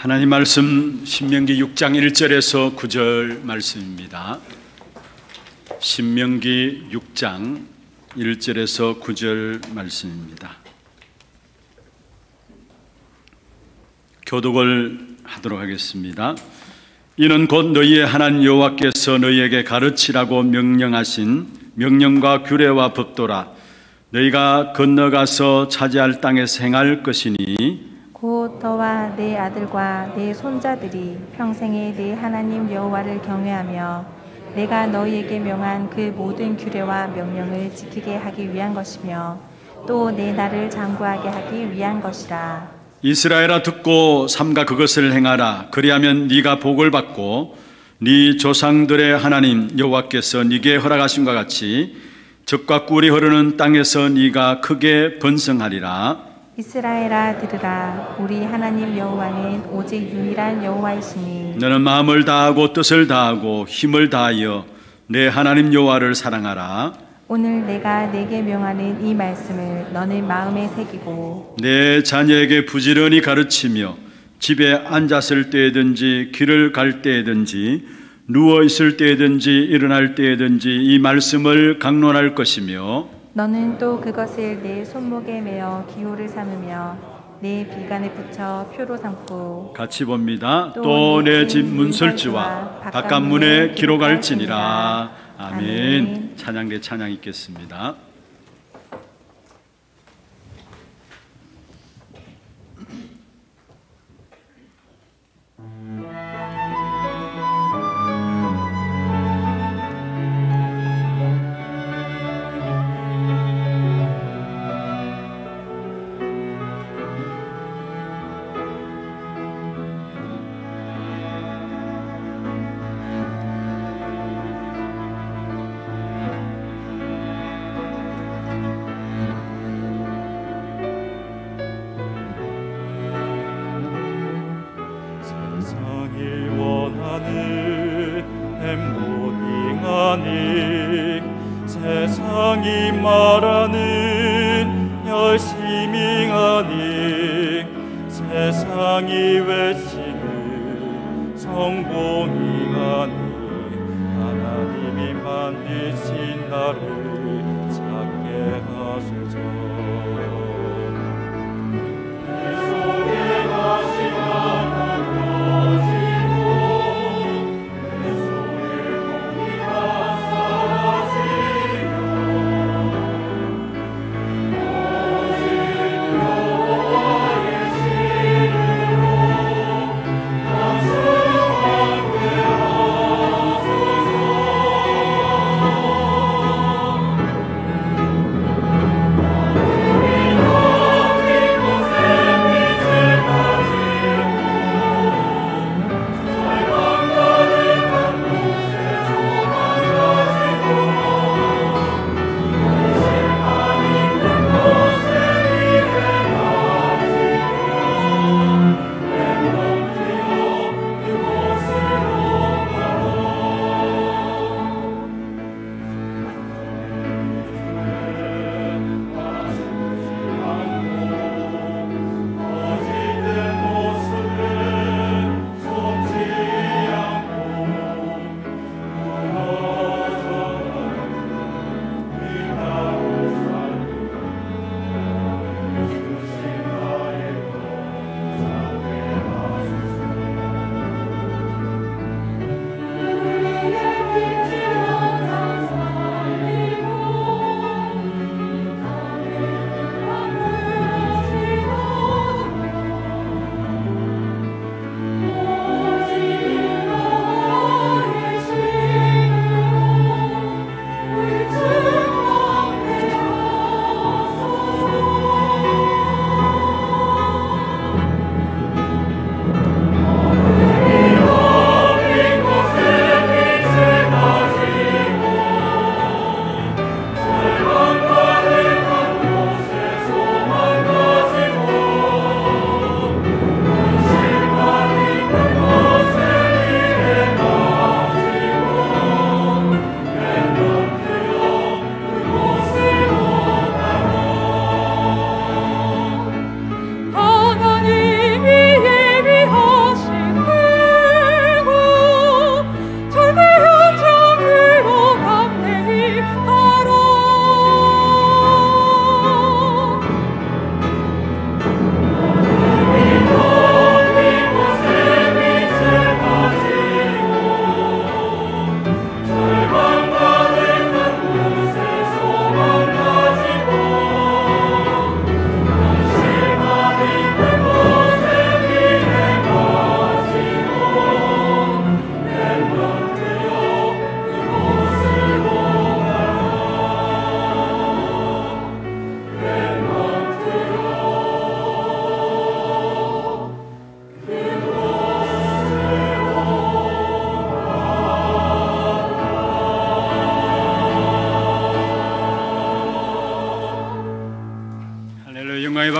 하나님 말씀 신명기 6장 1절에서 9절 말씀입니다. 신명기 6장 1절에서 9절 말씀입니다. 교독을 하도록 하겠습니다. 이는 곧 너희의 하나님 여호와께서 너희에게 가르치라고 명령하신 명령과 규례와 법도라 너희가 건너가서 차지할 땅에 생할 것이니 너와 내 아들과 내 손자들이 평생에 내 하나님 여호와를 경외하며 내가 너희에게 명한 그 모든 규례와 명령을 지키게 하기 위한 것이며 또 내 나를 장구하게 하기 위한 것이라. 이스라엘아 듣고 삼가 그것을 행하라. 그리하면 네가 복을 받고 네 조상들의 하나님 여호와께서 네게 허락하심과 같이 적과 꿀이 흐르는 땅에서 네가 크게 번성하리라. 이스라엘아 들으라 우리 하나님 여호와는 오직 유일한 여호와이시니 너는 마음을 다하고 뜻을 다하고 힘을 다하여 내 하나님 여호와를 사랑하라 오늘 내가 내게 명하는 이 말씀을 너는 마음에 새기고 내 자녀에게 부지런히 가르치며 집에 앉았을 때든지 길을 갈 때든지 누워 있을 때든지 일어날 때든지 이 말씀을 강론할 것이며 너는 또 그것을 내 손목에 매어 기호를 삼으며 내 비간에 붙여 표로 삼고 같이 봅니다. 또 내 집 문설주와 바깥문에 기록할지니라. 아멘. 찬양대 찬양 있겠습니다.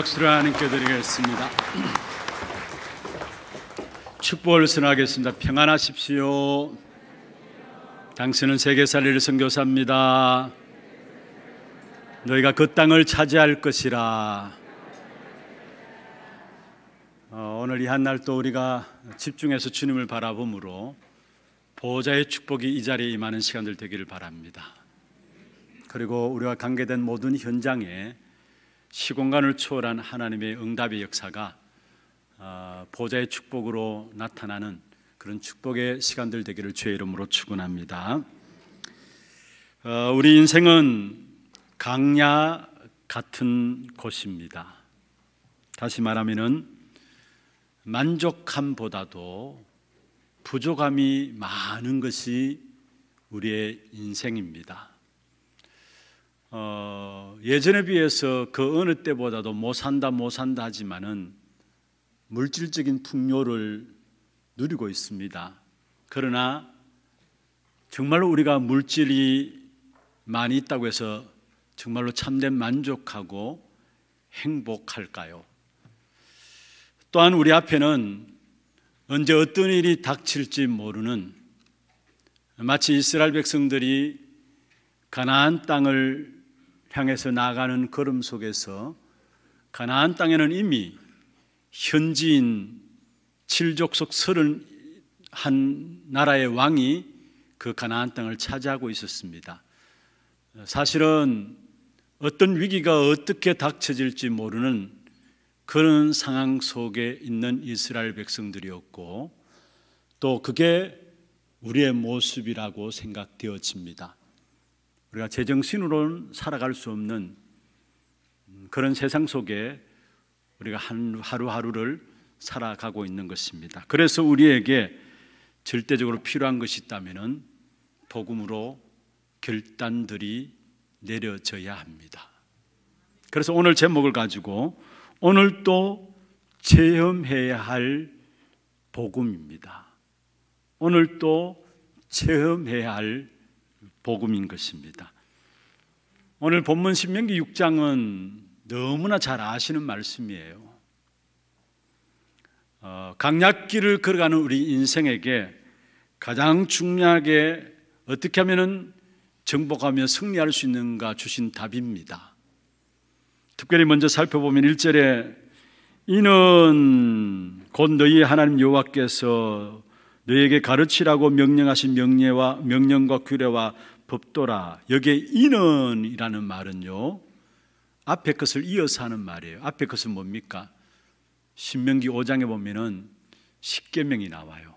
박수를 하나님께 드리겠습니다. 축복을 선하겠습니다. 평안하십시오. 당신은 세계살이를 선교사입니다. 너희가 그 땅을 차지할 것이라. 어, 오늘 이 한 날 또 우리가 집중해서 주님을 바라봄으로 보호자의 축복이 이 자리에 임하는 시간들 되기를 바랍니다. 그리고 우리와 관계된 모든 현장에 시공간을 초월한 하나님의 응답의 역사가 아, 보좌의 축복으로 나타나는 그런 축복의 시간들 되기를 주의 이름으로 축원합니다. 아, 우리 인생은 강야 같은 곳입니다. 다시 말하면은 만족함보다도 부족함이 많은 것이 우리의 인생입니다. 어, 예전에 비해서 그 어느 때보다도 못 산다 못 산다 하지만은 물질적인 풍요를 누리고 있습니다. 그러나 정말로 우리가 물질이 많이 있다고 해서 정말로 참된 만족하고 행복할까요? 또한 우리 앞에는 언제 어떤 일이 닥칠지 모르는 마치 이스라엘 백성들이 가나안 땅을 향해서 나가는 걸음 속에서 가나안 땅에는 이미 현지인 칠족속 서른 한 나라의 왕이 그 가나안 땅을 차지하고 있었습니다. 사실은 어떤 위기가 어떻게 닥쳐질지 모르는 그런 상황 속에 있는 이스라엘 백성들이었고 또 그게 우리의 모습이라고 생각되어집니다. 우리가 제정신으로는 살아갈 수 없는 그런 세상 속에 우리가 하루하루를 살아가고 있는 것입니다. 그래서 우리에게 절대적으로 필요한 것이 있다면은 복음으로 결단들이 내려져야 합니다. 그래서 오늘 제목을 가지고 오늘 또 체험해야 할 복음입니다. 오늘 또 체험해야 할 복음인 것입니다. 오늘 본문 신명기 6장은 너무나 잘 아시는 말씀이에요. 어, 강약길을 걸어가는 우리 인생에게 가장 중요하게 어떻게 하면 정복하며 승리할 수 있는가 주신 답입니다. 특별히 먼저 살펴보면 1절에 이는 곧 너희 하나님 여호와께서 너희에게 가르치라고 명령하신 명령과 규례와 법도라. 여기에 인원이라는 말은요. 앞에 것을 이어서 하는 말이에요. 앞에 것은 뭡니까? 신명기 5장에 보면은 십계명이 나와요.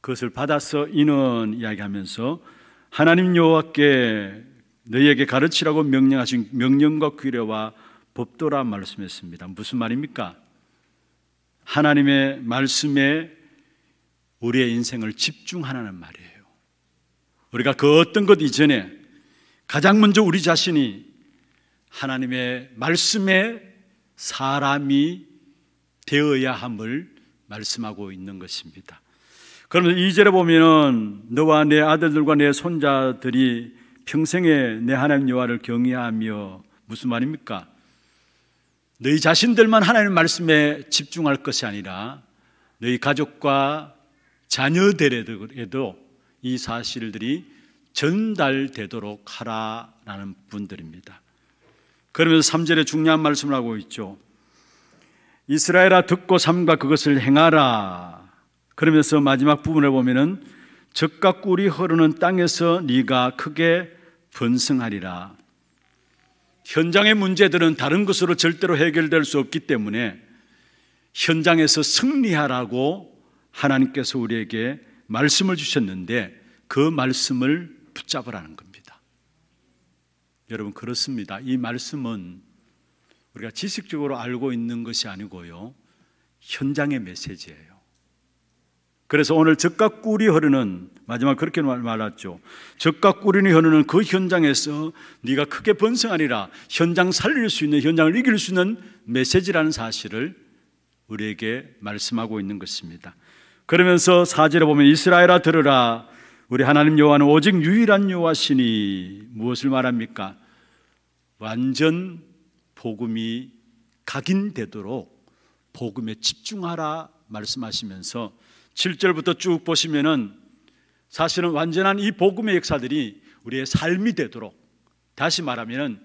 그것을 받아서 인원 이야기하면서 하나님 여호와께 너희에게 가르치라고 명령하신 명령과 규례와 법도라 말씀했습니다. 무슨 말입니까? 하나님의 말씀에 우리의 인생을 집중하라는 말이에요. 우리가 그 어떤 것 이전에 가장 먼저 우리 자신이 하나님의 말씀의 사람이 되어야 함을 말씀하고 있는 것입니다. 그러면 2절에 보면은 너와 내 아들들과 내 손자들이 평생에 내 하나님 여호와를 경외하며 무슨 말입니까? 너희 자신들만 하나님 말씀에 집중할 것이 아니라 너희 가족과 자녀들에도 이 사실들이 전달되도록 하라라는 분들입니다. 그러면서 3절에 중요한 말씀을 하고 있죠. 이스라엘아 듣고 삼가 그것을 행하라. 그러면서 마지막 부분을 보면은 적과 꿀이 흐르는 땅에서 네가 크게 번성하리라. 현장의 문제들은 다른 것으로 절대로 해결될 수 없기 때문에 현장에서 승리하라고 하나님께서 우리에게 말씀을 주셨는데 그 말씀을 붙잡으라는 겁니다. 여러분 그렇습니다. 이 말씀은 우리가 지식적으로 알고 있는 것이 아니고요. 현장의 메시지예요. 그래서 오늘 적과 꿀이 흐르는 마지막 그렇게 말았죠. 적과 꿀이 흐르는 그 현장에서 네가 크게 번성하리라 현장 살릴 수 있는 현장을 이길 수 있는 메시지라는 사실을 우리에게 말씀하고 있는 것입니다. 그러면서 사제를 보면 이스라엘아 들으라 우리 하나님 여호와는 오직 유일한 여호와시니 무엇을 말합니까? 완전 복음이 각인되도록 복음에 집중하라 말씀하시면서 7절부터 쭉 보시면은 사실은 완전한 이 복음의 역사들이 우리의 삶이 되도록 다시 말하면은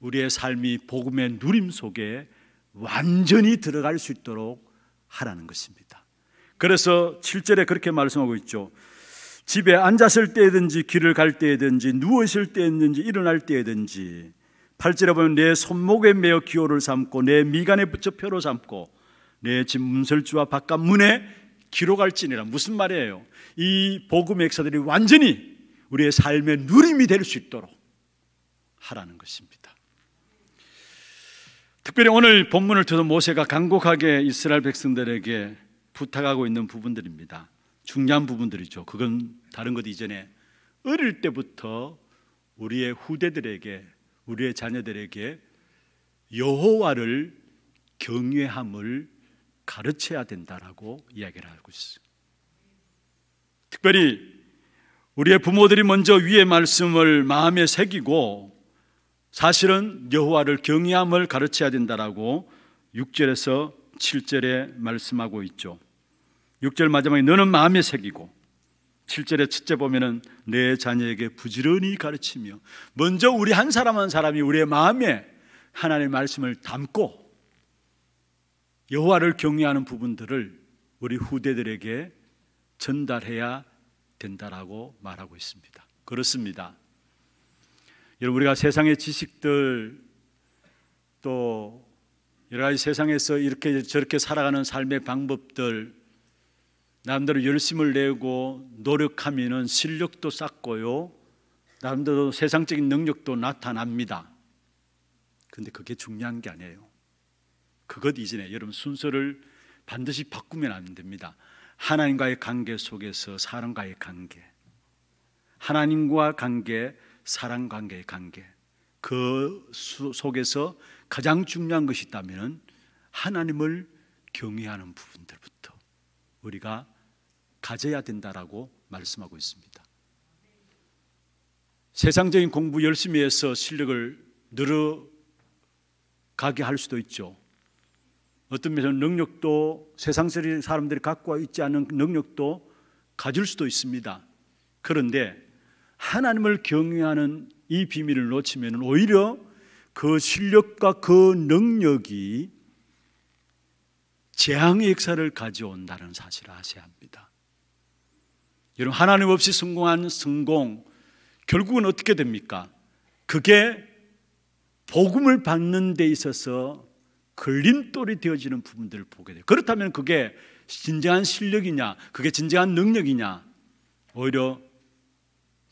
우리의 삶이 복음의 누림 속에 완전히 들어갈 수 있도록 하라는 것입니다. 그래서 7절에 그렇게 말씀하고 있죠. 집에 앉았을 때든지 길을 갈 때든지 누워 있을 때든지 일어날 때든지 8절에 보면 내 손목에 매어 기호를 삼고 내 미간에 붙여 표로 삼고 내 집 문설주와 바깥 문에 기록할지니라 무슨 말이에요? 이 복음 역사들이 완전히 우리의 삶의 누림이 될 수 있도록 하라는 것입니다. 특별히 오늘 본문을 통해서 모세가 간곡하게 이스라엘 백성들에게 부탁하고 있는 부분들입니다. 중요한 부분들이죠. 그건 다른 것 이전에 어릴 때부터 우리의 후대들에게 우리의 자녀들에게 여호와를 경외함을 가르쳐야 된다라고 이야기를 하고 있어요. 특별히 우리의 부모들이 먼저 위의 말씀을 마음에 새기고 사실은 여호와를 경외함을 가르쳐야 된다라고 6절에서 7절에 말씀하고 있죠. 6절 마지막에 너는 마음에 새기고 7절에 첫째 보면은 내 자녀에게 부지런히 가르치며 먼저 우리 한 사람 한 사람이 우리의 마음에 하나님의 말씀을 담고 여호와를 경외하는 부분들을 우리 후대들에게 전달해야 된다라고 말하고 있습니다. 그렇습니다. 여러분 우리가 세상의 지식들 또 여러 가지 세상에서 이렇게 저렇게 살아가는 삶의 방법들 남들로 열심을 내고 노력하면은 실력도 쌓고요. 남대로 세상적인 능력도 나타납니다. 근데 그게 중요한 게 아니에요. 그것 이전에 여러분 순서를 반드시 바꾸면 안 됩니다. 하나님과의 관계 속에서 사람과의 관계, 하나님과 관계, 사랑 관계의 관계, 그 속에서 가장 중요한 것이 있다면 하나님을 경외하는 부분들부터. 우리가 가져야 된다라고 말씀하고 있습니다. 세상적인 공부 열심히 해서 실력을 늘어가게 할 수도 있죠. 어떤 면에서는 능력도 세상적인 사람들이 갖고 있지 않은 능력도 가질 수도 있습니다. 그런데 하나님을 경외하는 이 비밀을 놓치면 오히려 그 실력과 그 능력이 재앙의 역사를 가져온다는 사실을 아셔야 합니다. 여러분, 하나님 없이 성공한 성공, 결국은 어떻게 됩니까? 그게 복음을 받는 데 있어서 걸림돌이 되어지는 부분들을 보게 돼요. 그렇다면 그게 진정한 실력이냐, 그게 진정한 능력이냐, 오히려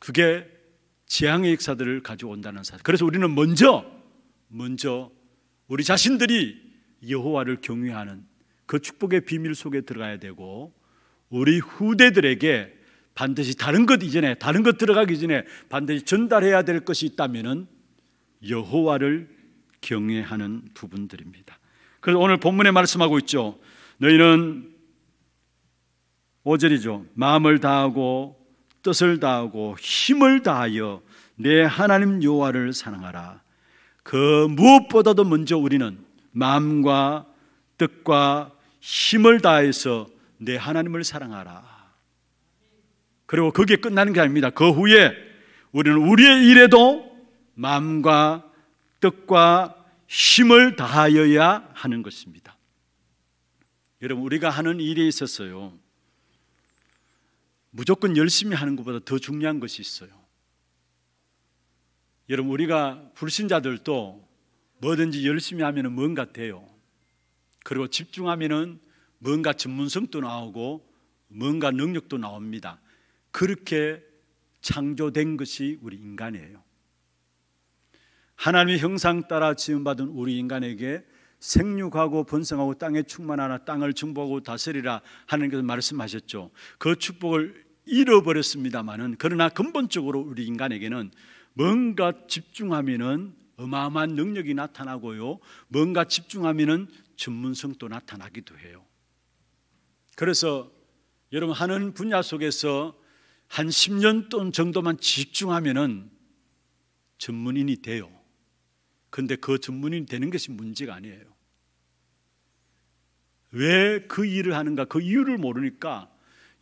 그게 재앙의 역사들을 가져온다는 사실. 그래서 우리는 먼저, 먼저 우리 자신들이 여호와를 경외하는 그 축복의 비밀 속에 들어가야 되고 우리 후대들에게 반드시 다른 것 이전에 다른 것 들어가기 전에 반드시 전달해야 될 것이 있다면은 여호와를 경외하는 부분들입니다. 그래서 오늘 본문에 말씀하고 있죠. 너희는 5절이죠. 마음을 다하고 뜻을 다하고 힘을 다하여 내 하나님 여호와를 사랑하라. 그 무엇보다도 먼저 우리는 마음과 뜻과 힘을 다해서 내 하나님을 사랑하라. 그리고 그게 끝나는 게 아닙니다. 그 후에 우리는 우리의 일에도 마음과 뜻과 힘을 다하여야 하는 것입니다. 여러분, 우리가 하는 일에 있어서요. 무조건 열심히 하는 것보다 더 중요한 것이 있어요. 여러분, 우리가 불신자들도 뭐든지 열심히 하면 뭔가돼요 그리고 집중하면은 뭔가 전문성도 나오고 뭔가 능력도 나옵니다. 그렇게 창조된 것이 우리 인간이에요. 하나님의 형상 따라 지음받은 우리 인간에게 생육하고 번성하고 땅에 충만하나 땅을 정복하고 다스리라 하나님께서 말씀하셨죠. 그 축복을 잃어버렸습니다만은 그러나 근본적으로 우리 인간에게는 뭔가 집중하면은 어마어마한 능력이 나타나고요. 뭔가 집중하면은 전문성도 나타나기도 해요. 그래서 여러분 하는 분야 속에서 한 10년 정도만 집중하면은 전문인이 돼요. 근데 그 전문인이 되는 것이 문제가 아니에요. 왜 그 일을 하는가 그 이유를 모르니까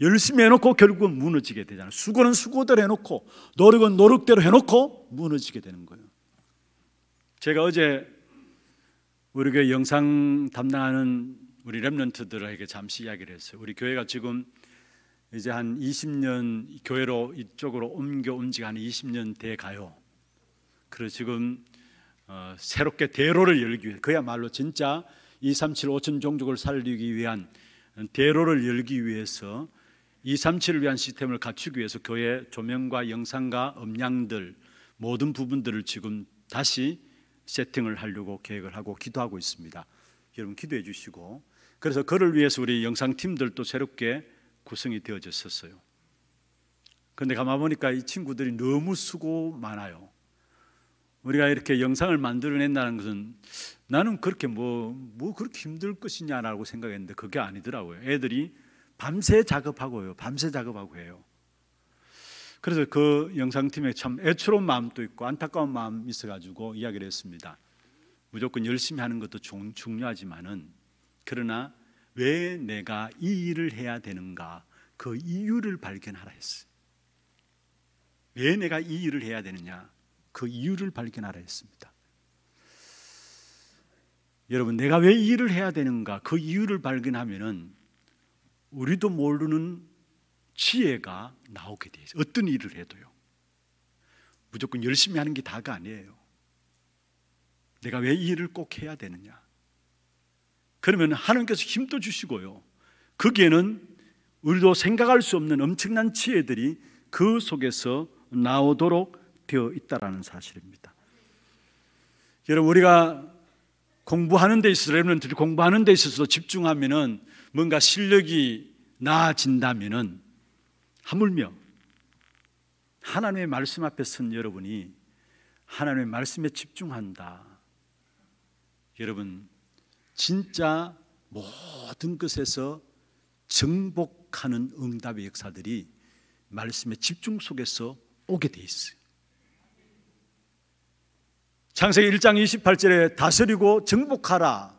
열심히 해놓고 결국은 무너지게 되잖아요. 수고는 수고대로 해놓고 노력은 노력대로 해놓고 무너지게 되는 거예요. 제가 어제 우리 교회 영상 담당하는 우리 랩런트들에게 잠시 이야기를 했어요. 우리 교회가 지금 이제 한 20년 교회로 이쪽으로 옮겨 움직여 한 20년 돼 가요. 그래서 지금 어, 새롭게 대로를 열기 위해 그야말로 진짜 237 5천 종족을 살리기 위한 대로를 열기 위해서 237을 위한 시스템을 갖추기 위해서 교회 조명과 영상과 음량들 모든 부분들을 지금 다시 세팅을 하려고 계획을 하고 기도하고 있습니다. 여러분 기도해 주시고 그래서 그를 위해서 우리 영상팀들도 새롭게 구성이 되어졌었어요. 근데 가만 보니까 이 친구들이 너무 수고 많아요. 우리가 이렇게 영상을 만들어낸다는 것은 나는 그렇게 뭐, 뭐 그렇게 힘들 것이냐라고 생각했는데 그게 아니더라고요. 애들이 밤새 작업하고요. 밤새 작업하고 해요. 그래서 그 영상팀에 참 애처로운 마음도 있고 안타까운 마음이 있어가지고 이야기를 했습니다. 무조건 열심히 하는 것도 중요하지만은 그러나 왜 내가 이 일을 해야 되는가 그 이유를 발견하라 했어요. 왜 내가 이 일을 해야 되느냐 그 이유를 발견하라 했습니다. 여러분 내가 왜 이 일을 해야 되는가 그 이유를 발견하면은 우리도 모르는 지혜가 나오게 돼 있어요. 어떤 일을 해도요. 무조건 열심히 하는 게 다가 아니에요. 내가 왜 이 일을 꼭 해야 되느냐? 그러면 하나님께서 힘도 주시고요. 거기에는 우리도 생각할 수 없는 엄청난 지혜들이 그 속에서 나오도록 되어 있다라는 사실입니다. 여러분 우리가 공부하는 데 있어서 여러분들이 공부하는 데 있어서 집중하면은 뭔가 실력이 나아진다면은 하물며 하나님의 말씀 앞에 선 여러분이 하나님의 말씀에 집중한다. 여러분, 진짜 모든 것에서 정복하는 응답의 역사들이 말씀의 집중 속에서 오게 돼 있어요. 창세기 1장 28절에 다스리고 정복하라.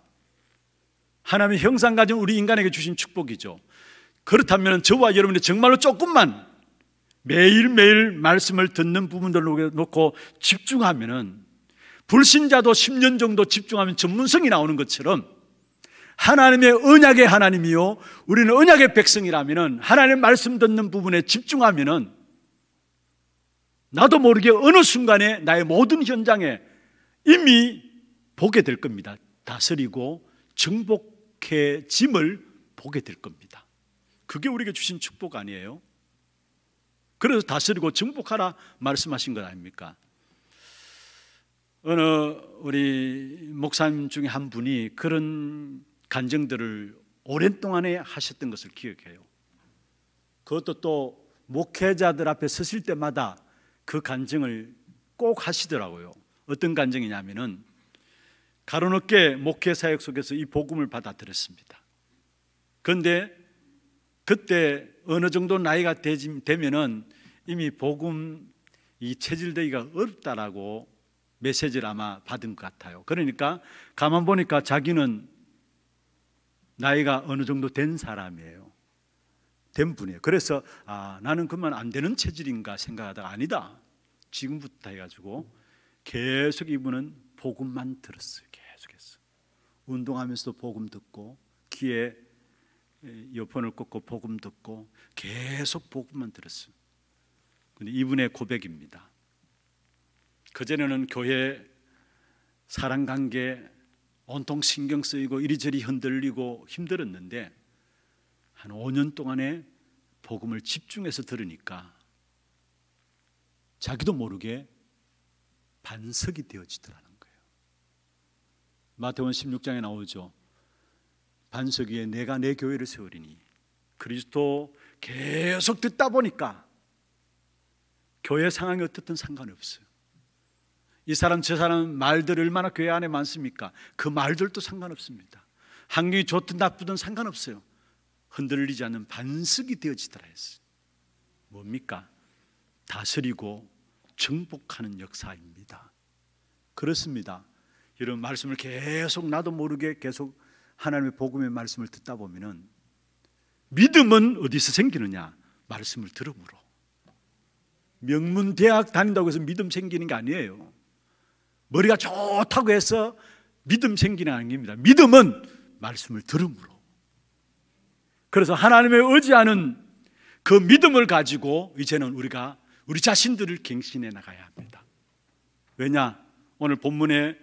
하나님의 형상 가진 우리 인간에게 주신 축복이죠. 그렇다면 저와 여러분이 정말로 조금만 매일매일 말씀을 듣는 부분들을 놓고 집중하면은 불신자도 10년 정도 집중하면 전문성이 나오는 것처럼 하나님의 언약의 하나님이요. 우리는 언약의 백성이라면은 하나님 말씀 듣는 부분에 집중하면은 나도 모르게 어느 순간에 나의 모든 현장에 이미 보게 될 겁니다. 다스리고 정복해짐을 보게 될 겁니다. 그게 우리에게 주신 축복 아니에요? 그래서 다스리고 정복하라 말씀하신 것 아닙니까? 어느 우리 목사님 중에 한 분이 그런 간증들을 오랜동안에 하셨던 것을 기억해요. 그것도 또 목회자들 앞에 서실 때마다 그 간증을 꼭 하시더라고요. 어떤 간증이냐면은 가로늦게 목회 사역 속에서 이 복음을 받아들였습니다. 그런데 그때 어느 정도 나이가 되면은 이미 복음 이 체질되기가 어렵다라고 메시지를 아마 받은 것 같아요. 그러니까 가만 보니까 자기는 나이가 어느 정도 된 사람이에요. 된 분이에요. 그래서 아, 나는 그만 안 되는 체질인가 생각하다가 아니다. 지금부터 해가지고 계속 이분은 복음만 들었어요. 계속해서. 운동하면서도 복음 듣고 귀에 이어폰을 예, 꽂고 복음 듣고 계속 복음만 들었어요. 근데 이분의 고백입니다. 그전는 교회 사랑 관계 온통 신경 쓰이고 이리저리 흔들리고 힘들었는데 한 5년 동안에 복음을 집중해서 들으니까 자기도 모르게 반석이 되어지더라는 거예요. 마태원 16장에 나오죠. 반석 위에 내가 내 교회를 세우리니 그리스도 계속 듣다 보니까 교회 상황이 어떻든 상관없어요. 이 사람 저 사람 말들 얼마나 교회 안에 많습니까? 그 말들도 상관없습니다. 한국 좋든 나쁘든 상관없어요. 흔들리지 않는 반석이 되어지더라 했어요. 뭡니까? 다스리고 정복하는 역사입니다. 그렇습니다. 이런 말씀을 계속 나도 모르게 계속 하나님의 복음의 말씀을 듣다 보면은 믿음은 어디서 생기느냐? 말씀을 들음으로. 명문 대학 다닌다고 해서 믿음 생기는 게 아니에요. 머리가 좋다고 해서 믿음 생기는 아닙니다. 믿음은 말씀을 들음으로. 그래서 하나님의 의지하는 그 믿음을 가지고 이제는 우리가 우리 자신들을 갱신해 나가야 합니다. 왜냐? 오늘 본문에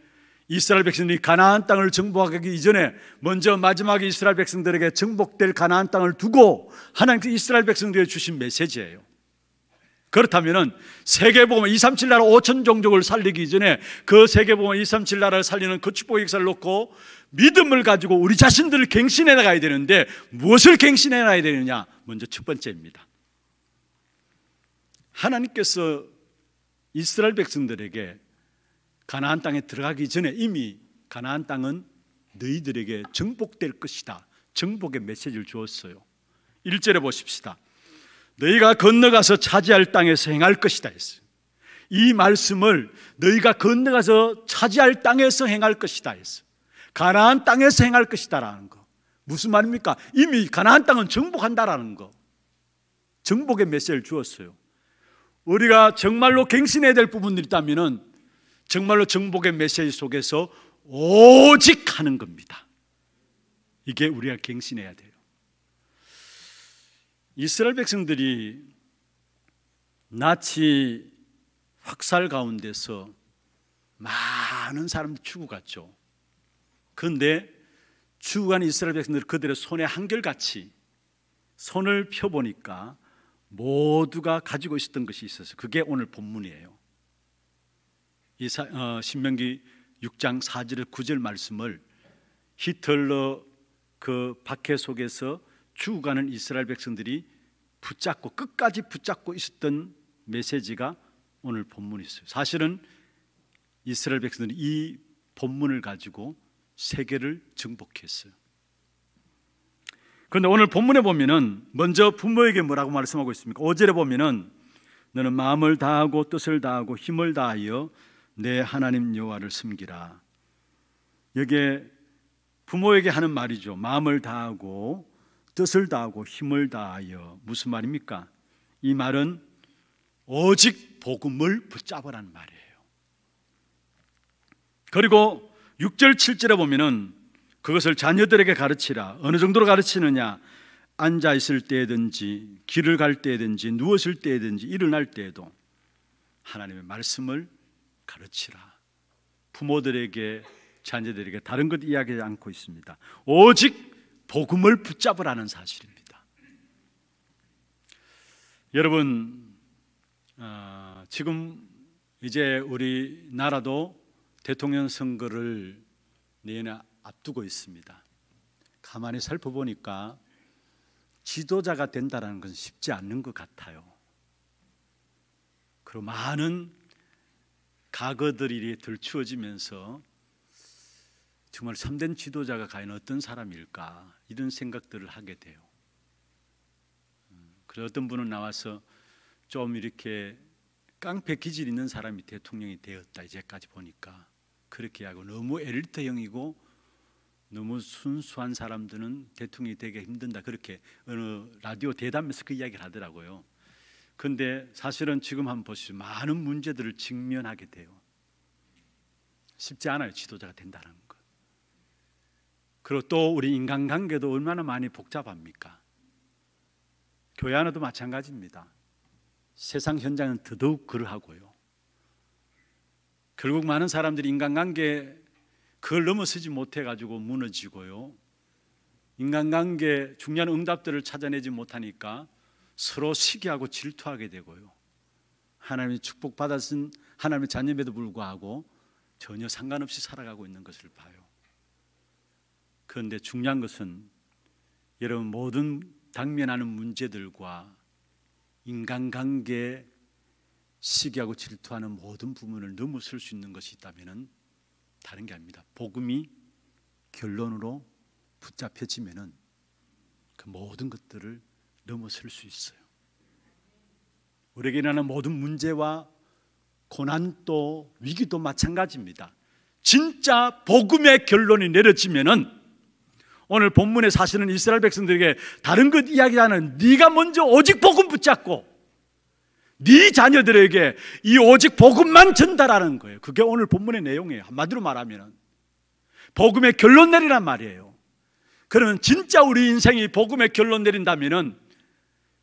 이스라엘 백성들이 가나안 땅을 정복하기 이전에 먼저 마지막에 이스라엘 백성들에게 정복될 가나안 땅을 두고 하나님께 이스라엘 백성들에게 주신 메시지예요. 그렇다면은 세계복음 237 나라 5천 종족을 살리기 전에 그 세계복음 237 나라를 살리는 그축복 역사를 놓고 믿음을 가지고 우리 자신들을 갱신해 나가야 되는데 무엇을 갱신해 나가야 되느냐? 먼저 첫 번째입니다. 하나님께서 이스라엘 백성들에게 가나안 땅에 들어가기 전에 이미 가나안 땅은 너희들에게 정복될 것이다. 정복의 메시지를 주었어요. 1절에 보십시다. 너희가 건너가서 차지할 땅에서 행할 것이다 했어요. 이 말씀을 너희가 건너가서 차지할 땅에서 행할 것이다 했어요. 가나안 땅에서 행할 것이다라는 거. 무슨 말입니까? 이미 가나안 땅은 정복한다라는 거. 정복의 메시지를 주었어요. 우리가 정말로 갱신해야 될 부분들이 있다면은 정말로 정복의 메시지 속에서 오직 하는 겁니다. 이게 우리가 갱신해야 돼요. 이스라엘 백성들이 나치 확살 가운데서 많은 사람들이 죽어갔죠. 그런데 죽어간 이스라엘 백성들 그들의 손에 한결같이 손을 펴보니까 모두가 가지고 있었던 것이 있어서 그게 오늘 본문이에요. 이 사, 어, 신명기 6장 4절 9절 말씀을 히틀러 그 박해 속에서 죽어가는 이스라엘 백성들이 붙잡고 끝까지 붙잡고 있었던 메시지가 오늘 본문이 있어요. 사실은 이스라엘 백성들이 이 본문을 가지고 세계를 정복했어요. 그런데 오늘 본문에 보면은 먼저 부모에게 뭐라고 말씀하고 있습니까? 5절에 보면은 너는 마음을 다하고 뜻을 다하고 힘을 다하여 내 하나님 여호와를 섬기라 여기에 부모에게 하는 말이죠. 마음을 다하고 뜻을 다하고 힘을 다하여 무슨 말입니까? 이 말은 오직 복음을 붙잡으란 말이에요. 그리고 6절 7절에 보면은 그것을 자녀들에게 가르치라. 어느 정도로 가르치느냐? 앉아 있을 때든지 길을 갈 때든지 누웠을 때든지 일어날 때에도 하나님의 말씀을 가르치라. 부모들에게 자녀들에게 다른 것 이야기하지 않고 있습니다. 오직 복음을 붙잡으라는 사실입니다. 여러분 어, 지금 이제 우리 나라도 대통령 선거를 내년에 앞두고 있습니다. 가만히 살펴보니까 지도자가 된다라는 건 쉽지 않는 것 같아요. 그리고 많은 과거들이 들추어지면서 정말 참된 지도자가 과연 어떤 사람일까 이런 생각들을 하게 돼요. 음, 그래 어떤 분은 나와서 좀 이렇게 깡패 기질 있는 사람이 대통령이 되었다 이제까지 보니까 그렇게 하고 너무 엘리트형이고 너무 순수한 사람들은 대통령이 되기 힘든다 그렇게 어느 라디오 대담에서 그 이야기를 하더라고요. 근데 사실은 지금 한번 보시죠. 많은 문제들을 직면하게 돼요. 쉽지 않아요. 지도자가 된다는 것. 그리고 또 우리 인간관계도 얼마나 많이 복잡합니까? 교회 안에도 마찬가지입니다. 세상 현장은 더더욱 그러하고요. 결국 많은 사람들이 인간관계 그걸 넘어서지 못해 가지고 무너지고요. 인간관계 중요한 응답들을 찾아내지 못하니까 서로 시기하고 질투하게 되고요. 하나님의 축복 받으신 하나님의 자녀임에도 불구하고 전혀 상관없이 살아가고 있는 것을 봐요. 그런데 중요한 것은 여러분 모든 당면하는 문제들과 인간관계 시기하고 질투하는 모든 부분을 넘어설 수 있는 것이 있다면은 다른 게 아닙니다. 복음이 결론으로 붙잡혀지면은 그 모든 것들을 넘어설 수 있어요. 우리에게 일어나는 모든 문제와 고난도 위기도 마찬가지입니다. 진짜 복음의 결론이 내려지면은 오늘 본문에 사실은 이스라엘 백성들에게 다른 것 이야기하는 네가 먼저 오직 복음 붙잡고 네 자녀들에게 이 오직 복음만 전달하는 거예요. 그게 오늘 본문의 내용이에요. 한마디로 말하면은 복음의 결론 내리란 말이에요. 그러면 진짜 우리 인생이 복음의 결론 내린다면은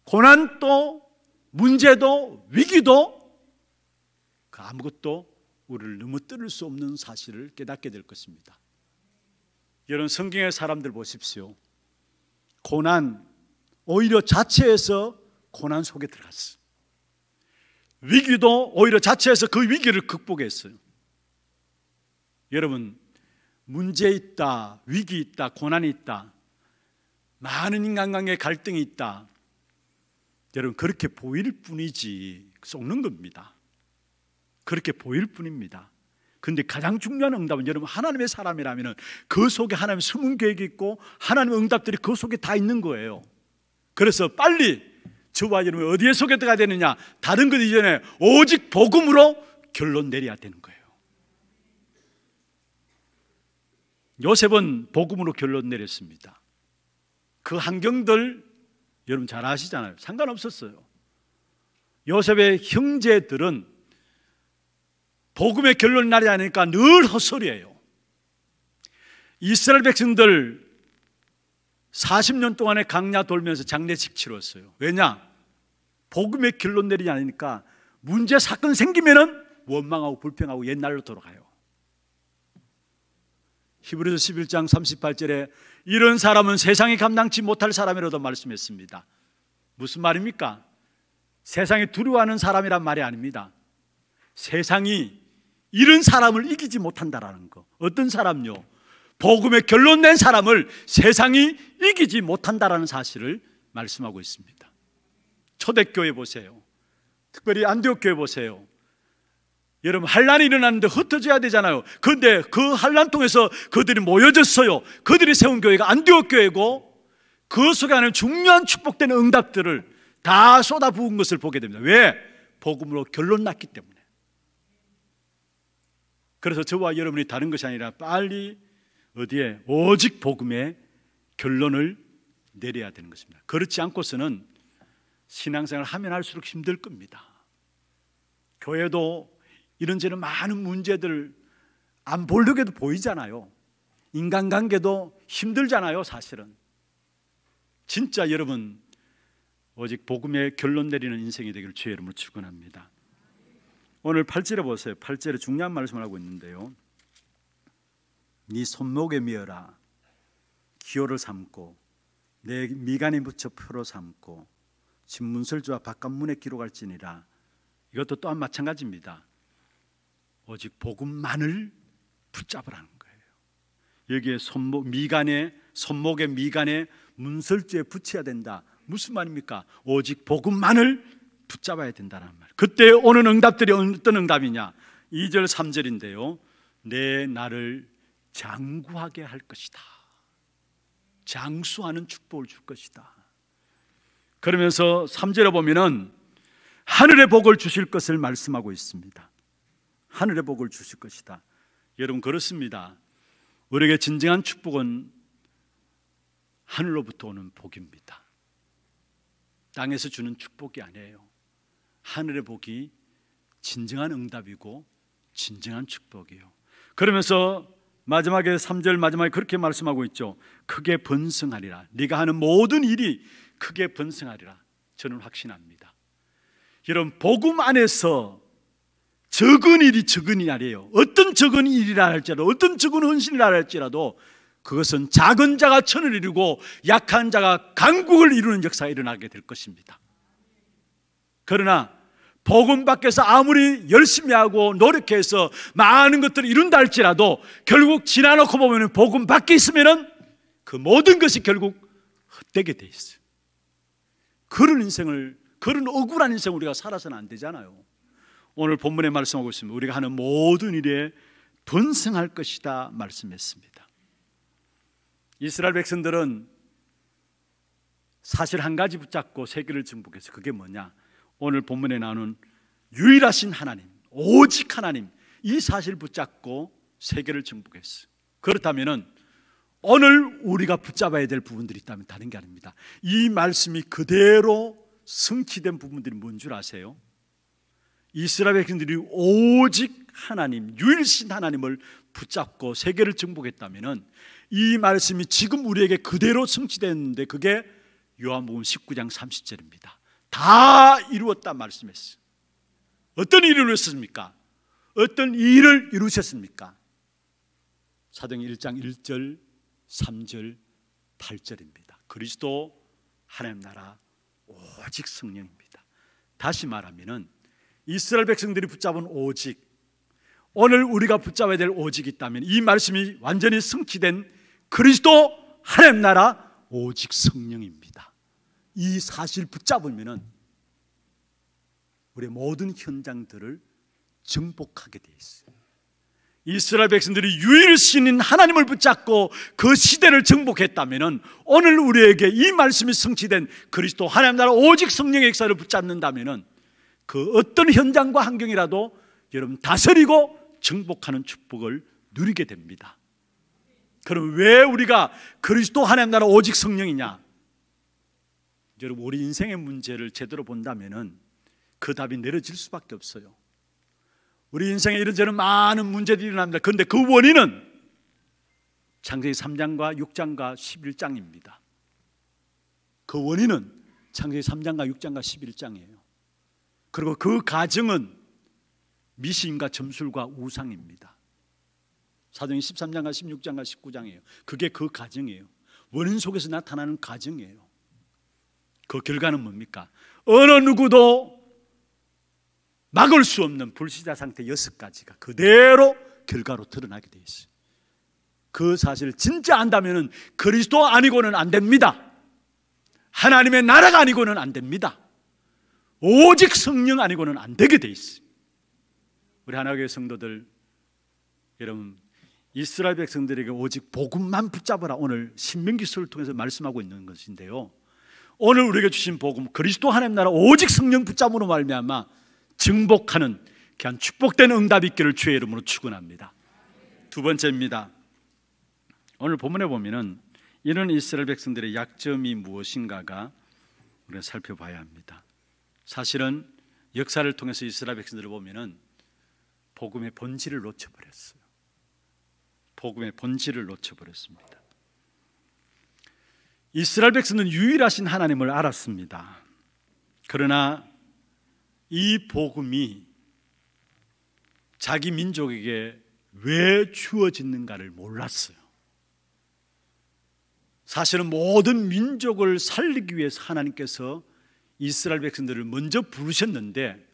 고난도 문제도 위기도 그 아무것도 우리를 넘어뜨릴 수 없는 사실을 깨닫게 될 것입니다. 여러분 성경의 사람들 보십시오. 고난 오히려 자체에서 고난 속에 들어갔어. 위기도 오히려 자체에서 그 위기를 극복했어요. 여러분 문제 있다, 위기 있다, 고난이 있다, 많은 인간관계 갈등이 있다, 여러분 그렇게 보일 뿐이지 속는 겁니다. 그렇게 보일 뿐입니다. 근데 가장 중요한 응답은 여러분 하나님의 사람이라면그 속에 하나님의 숨은 계획이 있고 하나님의 응답들이 그 속에 다 있는 거예요. 그래서 빨리 저와 여러분 어디에 속에 들어가야 되느냐? 다른 것 이전에 오직 복음으로 결론 내려야 되는 거예요. 요셉은 복음으로 결론 내렸습니다. 그 환경들 여러분 잘 아시잖아요. 상관없었어요. 요셉의 형제들은 복음의 결론 날이 아니니까 늘 헛소리예요. 이스라엘 백성들 40년 동안의 강야 돌면서 장례식 치렀어요. 왜냐? 복음의 결론 내리지 않으니까 문제 사건 생기면은 원망하고 불평하고 옛날로 돌아가요. 히브리서 11장 38절에 이런 사람은 세상이 감당치 못할 사람이라도 말씀했습니다. 무슨 말입니까? 세상에 두려워하는 사람이란 말이 아닙니다. 세상이 이런 사람을 이기지 못한다라는 거. 어떤 사람요? 복음에 결론 낸 사람을 세상이 이기지 못한다라는 사실을 말씀하고 있습니다. 초대교회 보세요. 특별히 안디옥 교회 보세요. 여러분 한란이 일어났는데 흩어져야 되잖아요. 그런데 그 한란 통해서 그들이 모여졌어요. 그들이 세운 교회가 안디옥 교회고 그 속에 하는 중요한 축복된 응답들을 다 쏟아부은 것을 보게 됩니다. 왜? 복음으로 결론 났기 때문에. 그래서 저와 여러분이 다른 것이 아니라 빨리 어디에 오직 복음의 결론을 내려야 되는 것입니다. 그렇지 않고서는 신앙생활 하면 할수록 힘들 겁니다. 교회도 이런저런 많은 문제들 안 보려게도 보이잖아요. 인간관계도 힘들잖아요, 사실은. 진짜 여러분 오직 복음의 결론 내리는 인생이 되기를 주의 이름으로 축원합니다. 오늘 팔절에 보세요. 팔절에 중요한 말씀을 하고 있는데요. 네 손목에 미어라. 기호를 삼고 내 미간에 붙여 표로 삼고 집문설주와 바깥문에 기록할지니라. 이것도 또한 마찬가지입니다. 오직 복음만을 붙잡으라는 거예요. 여기에 손목 미간에 손목에 미간에 문설주에 붙여야 된다. 무슨 말입니까? 오직 복음만을 붙잡아야 된다는 말. 그때 오는 응답들이 어떤 응답이냐? 2절 3절인데요. 내 나를 장구하게 할 것이다. 장수하는 축복을 줄 것이다. 그러면서 3절에 보면은 하늘의 복을 주실 것을 말씀하고 있습니다. 하늘의 복을 주실 것이다. 여러분 그렇습니다. 우리에게 진정한 축복은 하늘로부터 오는 복입니다. 땅에서 주는 축복이 아니에요. 하늘의 복이 진정한 응답이고 진정한 축복이요. 그러면서 마지막에 3절 마지막에 그렇게 말씀하고 있죠. 크게 번성하리라. 네가 하는 모든 일이 크게 번성하리라. 저는 확신합니다. 이런 복음 안에서 적은 일이 적은 일이 아니에요. 어떤 적은 일이라 할지라도 어떤 적은 헌신이라 할지라도 그것은 작은 자가 천을 이루고 약한 자가 강국을 이루는 역사가 일어나게 될 것입니다. 그러나 복음 밖에서 아무리 열심히 하고 노력해서 많은 것들을 이룬다 할지라도 결국 지나놓고 보면 복음 밖에 있으면그 모든 것이 결국 헛되게 돼 있어요. 그런 인생을 그런 억울한 인생 을 우리가 살아서는 안 되잖아요. 오늘 본문에 말씀하고 있습니다. 우리가 하는 모든 일에 분승할 것이다 말씀했습니다. 이스라엘 백성들은 사실 한 가지 붙잡고 세계를 정복해서 그게 뭐냐? 오늘 본문에 나오는 유일하신 하나님, 오직 하나님 이 사실 붙잡고 세계를 정복했어. 그렇다면은 오늘 우리가 붙잡아야 될 부분들이 있다면 다른 게 아닙니다. 이 말씀이 그대로 성취된 부분들이 뭔 줄 아세요? 이스라엘 백성들이 오직 하나님 유일신 하나님을 붙잡고 세계를 증복했다면은이 말씀이 지금 우리에게 그대로 성취됐는데 그게 요한복음 19장 30절입니다. 다 이루었다 말씀했어. 어떤 일을 이습니까 어떤 일을 이루셨습니까? 사도행 1장 1절, 3절, 8절입니다. 그리스도 하나님 나라 오직 성령입니다. 다시 말하면은 이스라엘 백성들이 붙잡은 오직 오늘 우리가 붙잡아야 될 오직이 있다면 이 말씀이 완전히 성취된 그리스도 하나님 나라 오직 성령입니다. 이 사실 붙잡으면은 우리 모든 현장들을 정복하게 돼 있어요. 이스라엘 백성들이 유일신인 하나님을 붙잡고 그 시대를 정복했다면은 오늘 우리에게 이 말씀이 성취된 그리스도 하나님 나라 오직 성령의 역사를 붙잡는다면은 그 어떤 현장과 환경이라도 여러분 다스리고 정복하는 축복을 누리게 됩니다. 그럼 왜 우리가 그리스도 하나님 나라 오직 성령이냐? 여러분 우리 인생의 문제를 제대로 본다면은 그 답이 내려질 수밖에 없어요. 우리 인생에 이런저런 많은 문제들이 일어납니다. 그런데 그 원인은 창세기 3장과 6장과 11장입니다. 그 원인은 창세기 3장과 6장과 11장이에요. 그리고 그 가정은 미신과 점술과 우상입니다. 사도행 13장과 16장과 19장이에요. 그게 그 가정이에요. 원인 속에서 나타나는 가정이에요. 그 결과는 뭡니까? 어느 누구도 막을 수 없는 불시자 상태 여섯 가지가 그대로 결과로 드러나게 돼 있어요. 그 사실을 진짜 안다면 그리스도 아니고는 안 됩니다. 하나님의 나라가 아니고는 안 됩니다. 오직 성령 아니고는 안 되게 돼 있어요. 우리 하나교회 성도들 여러분 이스라엘 백성들에게 오직 복음만 붙잡아라 오늘 신명기서를 통해서 말씀하고 있는 것인데요. 오늘 우리에게 주신 복음 그리스도 하나님 나라 오직 성령 붙잡으로 말미암아 증복하는 귀한 축복된 응답 있기를 주의 이름으로 축원합니다. 두 번째입니다. 오늘 본문에 보면은 이런 이스라엘 백성들의 약점이 무엇인가가 우리가 살펴봐야 합니다. 사실은 역사를 통해서 이스라엘 백성들을 보면은 복음의 본질을 놓쳐버렸어요. 복음의 본질을 놓쳐버렸습니다. 이스라엘 백성은 유일하신 하나님을 알았습니다. 그러나 이 복음이 자기 민족에게 왜 주어졌는가를 몰랐어요. 사실은 모든 민족을 살리기 위해서 하나님께서 이스라엘 백성들을 먼저 부르셨는데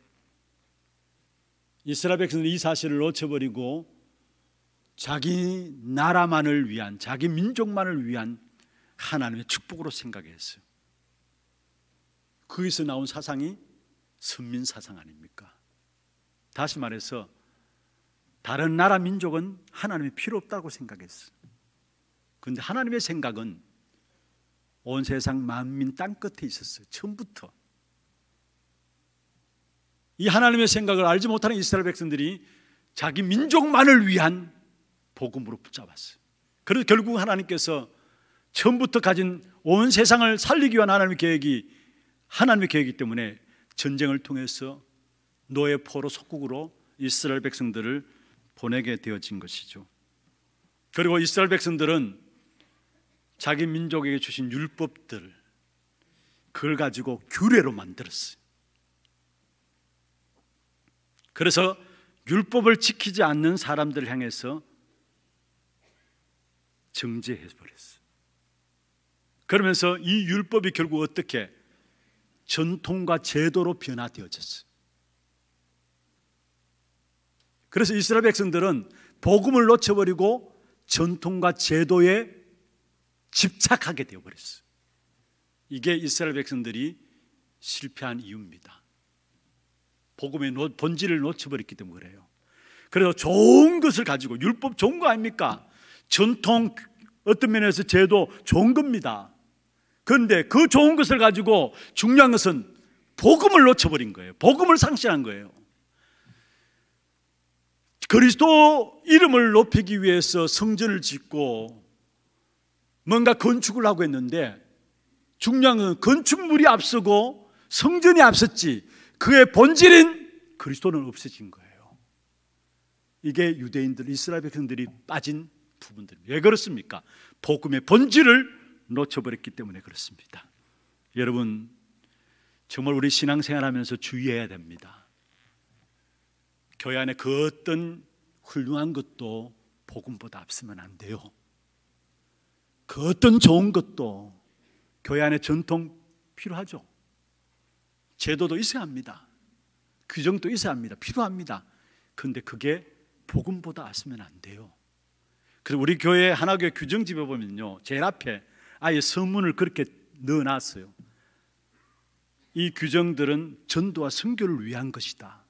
이스라엘 백성들이 이 사실을 놓쳐버리고 자기 나라만을 위한 자기 민족만을 위한 하나님의 축복으로 생각했어요. 거기서 나온 사상이 선민 사상 아닙니까? 다시 말해서 다른 나라 민족은 하나님이 필요 없다고 생각했어요. 그런데 하나님의 생각은 온 세상 만민 땅 끝에 있었어요. 처음부터 이 하나님의 생각을 알지 못하는 이스라엘 백성들이 자기 민족만을 위한 복음으로 붙잡았어요. 그래서 결국 하나님께서 처음부터 가진 온 세상을 살리기 위한 하나님의 계획이 하나님의 계획이기 때문에 전쟁을 통해서 노예 포로 속국으로 이스라엘 백성들을 보내게 되어진 것이죠. 그리고 이스라엘 백성들은 자기 민족에게 주신 율법들을 그걸 가지고 규례로 만들었어요. 그래서 율법을 지키지 않는 사람들 향해서 정죄해 버렸어. 그러면서 이 율법이 결국 어떻게 전통과 제도로 변화되어졌어. 그래서 이스라엘 백성들은 복음을 놓쳐버리고 전통과 제도에 집착하게 되어버렸어. 이게 이스라엘 백성들이 실패한 이유입니다. 복음의 본질을 놓쳐버렸기 때문에 그래요. 그래서 좋은 것을 가지고 율법 좋은 거 아닙니까? 전통 어떤 면에서 제도 좋은 겁니다. 그런데 그 좋은 것을 가지고 중요한 것은 복음을 놓쳐버린 거예요. 복음을 상실한 거예요. 그리스도 이름을 높이기 위해서 성전을 짓고 뭔가 건축을 하고 했는데 중요한 건 건축물이 앞서고 성전이 앞섰지 그의 본질인 그리스도는 없어진 거예요. 이게 유대인들, 이스라엘 백성들이 빠진 부분들입니다. 왜 그렇습니까? 복음의 본질을 놓쳐버렸기 때문에 그렇습니다. 여러분, 정말 우리 신앙생활하면서 주의해야 됩니다. 교회 안에 그 어떤 훌륭한 것도 복음보다 앞서면 안 돼요. 그 어떤 좋은 것도 교회 안에 전통 필요하죠. 제도도 있어야 합니다. 규정도 있어야 합니다. 필요합니다. 근데 그게 복음보다 앞서면 안 돼요. 그래서 우리 교회 하나교회 규정집에 보면요. 제일 앞에 아예 서문을 그렇게 넣어놨어요. 이 규정들은 전도와 성교를 위한 것이다.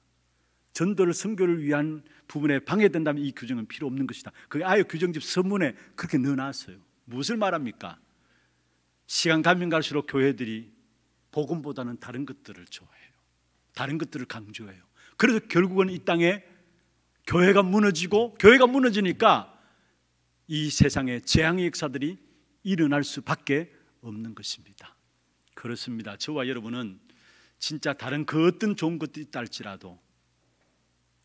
전도를 성교를 위한 부분에 방해된다면 이 규정은 필요 없는 것이다. 그게 아예 규정집 서문에 그렇게 넣어놨어요. 무엇을 말합니까? 시간 가면 갈수록 교회들이 복음보다는 다른 것들을 좋아해요. 다른 것들을 강조해요. 그래서 결국은 이 땅에 교회가 무너지고 교회가 무너지니까 이 세상에 재앙의 역사들이 일어날 수밖에 없는 것입니다. 그렇습니다. 저와 여러분은 진짜 다른 그 어떤 좋은 것들이 있지라도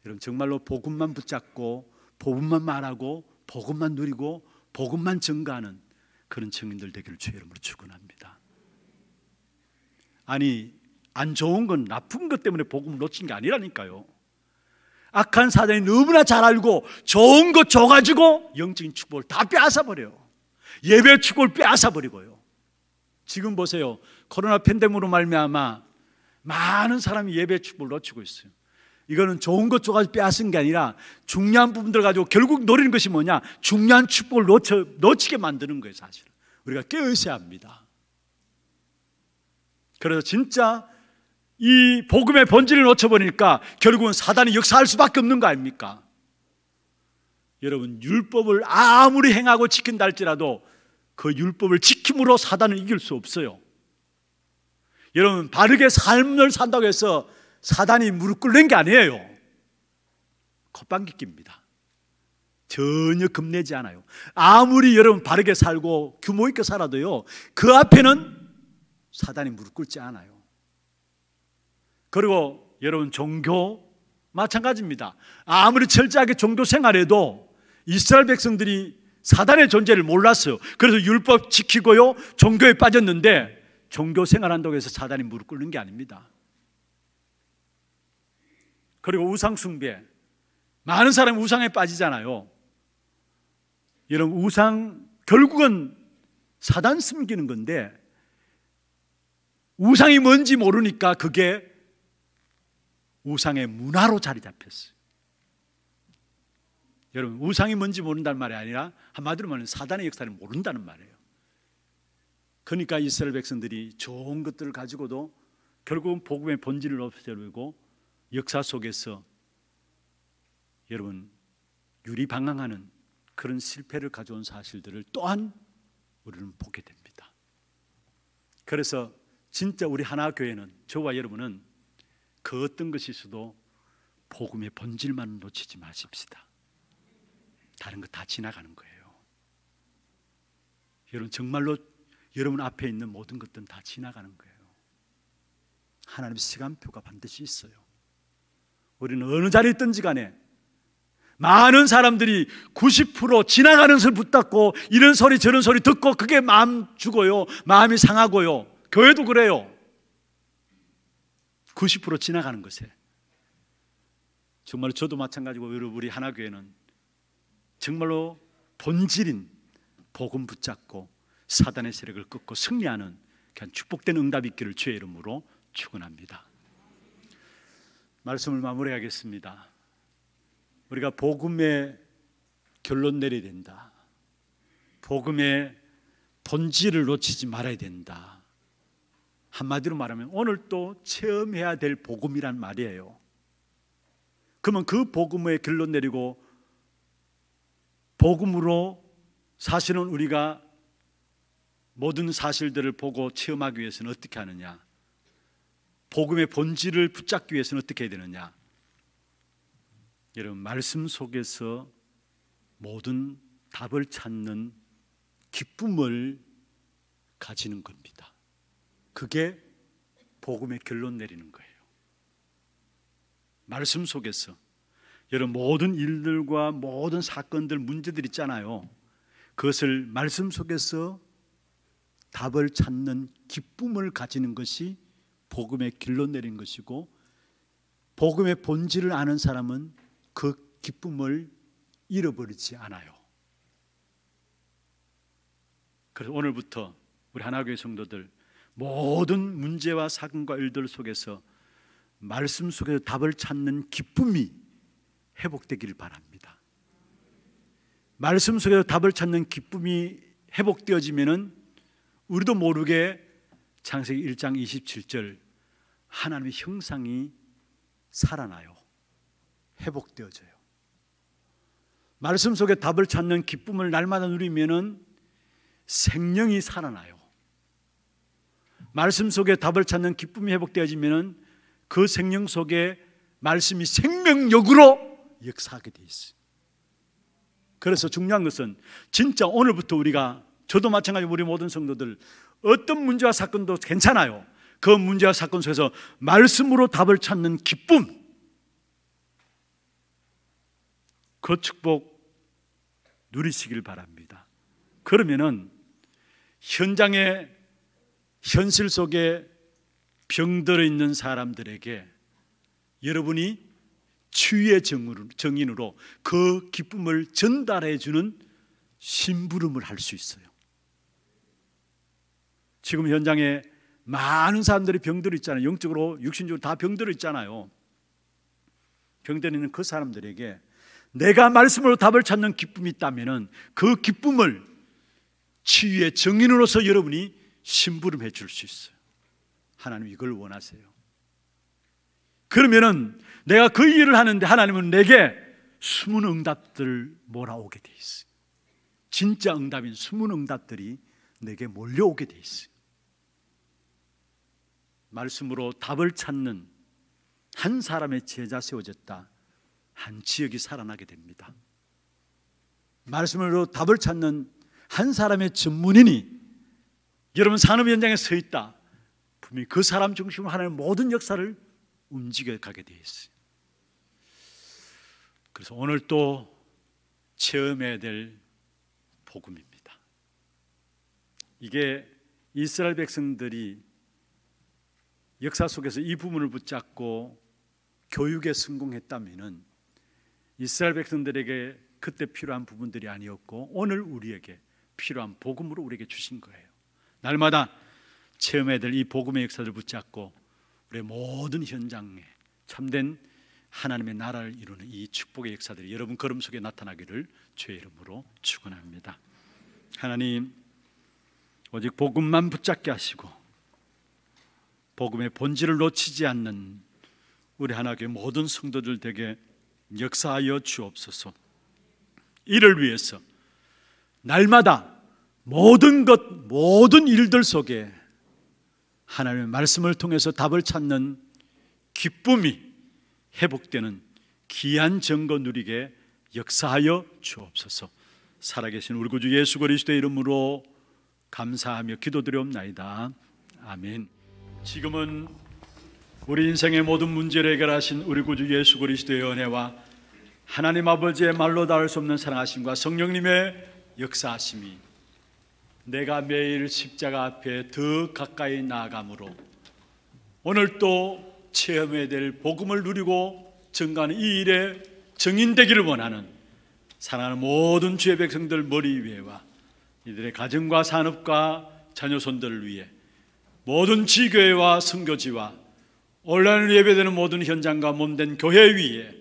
여러분 정말로 복음만 붙잡고 복음만 말하고 복음만 누리고 복음만 증가하는 그런 증인들 되기를 주의 이름으로 축원합니다. 아니 안 좋은 건 나쁜 것 때문에 복음을 놓친 게 아니라니까요. 악한 사단이 너무나 잘 알고 좋은 거 줘가지고 영적인 축복을 다 빼앗아버려요. 예배 축복을 빼앗아버리고요. 지금 보세요. 코로나 팬데믹으로 말미암아 많은 사람이 예배 축복을 놓치고 있어요. 이거는 좋은 것 줘가지고 빼앗은 게 아니라 중요한 부분들 가지고 결국 노리는 것이 뭐냐? 중요한 축복을 놓쳐, 놓치게 만드는 거예요, 사실. 우리가 깨어있어야 합니다. 그래서 진짜 이 복음의 본질을 놓쳐버리니까 결국은 사단이 역사할 수밖에 없는 거 아닙니까? 여러분, 율법을 아무리 행하고 지킨다 할지라도 그 율법을 지킴으로 사단을 이길 수 없어요. 여러분, 바르게 삶을 산다고 해서 사단이 무릎 꿇는 게 아니에요. 콧방귀 낍니다. 전혀 겁내지 않아요. 아무리 여러분 바르게 살고 규모 있게 살아도요, 그 앞에는 사단이 무릎 꿇지 않아요. 그리고 여러분 종교 마찬가지입니다. 아무리 철저하게 종교 생활해도 이스라엘 백성들이 사단의 존재를 몰랐어요. 그래서 율법 지키고요. 종교에 빠졌는데 종교 생활한다고 해서 사단이 무릎 꿇는 게 아닙니다. 그리고 우상숭배. 많은 사람이 우상에 빠지잖아요. 여러분 우상, 결국은 사단 숨기는 건데 우상이 뭔지 모르니까 그게 우상의 문화로 자리 잡혔어요. 여러분, 우상이 뭔지 모른다는 말이 아니라 한마디로 말하면 사단의 역사를 모른다는 말이에요. 그러니까 이스라엘 백성들이 좋은 것들을 가지고도 결국은 복음의 본질을 없애려고 역사 속에서 여러분 유리방황하는 그런 실패를 가져온 사실들을 또한 우리는 보게 됩니다. 그래서 진짜 우리 하나 교회는 저와 여러분은 그 어떤 것이 있도 복음의 본질만 놓치지 마십시다. 다른 거다 지나가는 거예요. 여러분 정말로 여러분 앞에 있는 모든 것들은 다 지나가는 거예요. 하나님의 시간표가 반드시 있어요. 우리는 어느 자리에 있든지 간에 많은 사람들이 90% 지나가는 설 붙잡고 이런 소리 저런 소리 듣고 그게 마음 죽어요. 마음이 상하고요. 교회도 그래요. 90% 지나가는 것에. 정말 저도 마찬가지고 여러분 우리 하나 교회는 정말로 본질인 복음 붙잡고 사단의 세력을 끊고 승리하는 그냥 축복된 응답이 있기를 주의 이름으로 축원합니다. 말씀을 마무리하겠습니다. 우리가 복음의 결론 내려야 된다. 복음의 본질을 놓치지 말아야 된다. 한마디로 말하면 오늘 또 체험해야 될 복음이란 말이에요. 그러면 그 복음의 결론 내리고 복음으로 사실은 우리가 모든 사실들을 보고 체험하기 위해서는 어떻게 하느냐? 복음의 본질을 붙잡기 위해서는 어떻게 해야 되느냐? 여러분 말씀 속에서 모든 답을 찾는 기쁨을 가지는 겁니다. 그게 복음의 결론 내리는 거예요. 말씀 속에서 여러분 모든 일들과 모든 사건들 문제들 있잖아요. 그것을 말씀 속에서 답을 찾는 기쁨을 가지는 것이 복음의 결론 내린 것이고 복음의 본질을 아는 사람은 그 기쁨을 잃어버리지 않아요. 그래서 오늘부터 우리 하나교회 성도들 모든 문제와 사건과 일들 속에서 말씀 속에서 답을 찾는 기쁨이 회복되기를 바랍니다. 말씀 속에서 답을 찾는 기쁨이 회복되어지면은 우리도 모르게 창세기 1장 27절 하나님의 형상이 살아나요. 회복되어져요. 말씀 속에 답을 찾는 기쁨을 날마다 누리면은 생명이 살아나요. 말씀 속에 답을 찾는 기쁨이 회복되어지면 그 생명 속에 말씀이 생명력으로 역사하게 돼 있어요. 그래서 중요한 것은 진짜 오늘부터 우리가 저도 마찬가지 우리 모든 성도들 어떤 문제와 사건도 괜찮아요. 그 문제와 사건 속에서 말씀으로 답을 찾는 기쁨. 그 축복 누리시길 바랍니다. 그러면은 현장에 현실 속에 병들어 있는 사람들에게 여러분이 치유의 정인으로 그 기쁨을 전달해 주는 심부름을 할 수 있어요. 지금 현장에 많은 사람들이 병들어 있잖아요. 영적으로, 육신적으로 다 병들어 있잖아요. 병들어 있는 그 사람들에게 내가 말씀으로 답을 찾는 기쁨이 있다면 그 기쁨을 치유의 정인으로서 여러분이 심부름해 줄 수 있어요. 하나님 이걸 원하세요. 그러면은 내가 그 일을 하는데 하나님은 내게 숨은 응답들을 몰아오게 돼 있어요. 진짜 응답인 숨은 응답들이 내게 몰려오게 돼 있어요. 말씀으로 답을 찾는 한 사람의 제자 세워졌다. 한 지역이 살아나게 됩니다. 말씀으로 답을 찾는 한 사람의 전문인이 여러분 산업 현장에 서 있다. 분명히 그 사람 중심으로 하나님의 모든 역사를 움직여 가게 되어 있어요. 그래서 오늘 또 체험해야 될 복음입니다. 이게 이스라엘 백성들이 역사 속에서 이 부분을 붙잡고 교육에 성공했다면은 이스라엘 백성들에게 그때 필요한 부분들이 아니었고 오늘 우리에게 필요한 복음으로 우리에게 주신 거예요. 날마다 체험해야 될이 복음의 역사를 붙잡고 우리 모든 현장에 참된 하나님의 나라를 이루는 이 축복의 역사들이 여러분 걸음 속에 나타나기를 주의 이름으로 축원합니다. 하나님 오직 복음만 붙잡게 하시고 복음의 본질을 놓치지 않는 우리 하나교의 모든 성도들 되게 역사하여 주옵소서. 이를 위해서 날마다 모든 것, 모든 일들 속에 하나님의 말씀을 통해서 답을 찾는 기쁨이 회복되는 귀한 증거 누리게 역사하여 주옵소서. 살아계신 우리 구주 예수 그리스도의 이름으로 감사하며 기도드려옵나이다. 아멘. 지금은 우리 인생의 모든 문제를 해결하신 우리 구주 예수 그리스도의 은혜와 하나님 아버지의 말로 닿을 수 없는 사랑하심과 성령님의 역사하심이 내가 매일 십자가 앞에 더 가까이 나아가므로 오늘또 체험해야 될 복음을 누리고 증가하는 이 일에 증인되기를 원하는 사랑하는 모든 주의 백성들 머리 위에와 이들의 가정과 산업과 자녀손들을 위해 모든 지교회와 성교지와 온라인을 예배되는 모든 현장과 몸된 교회 위에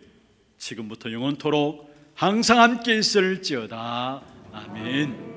지금부터 영원토록 항상 함께 있을지어다. 아멘.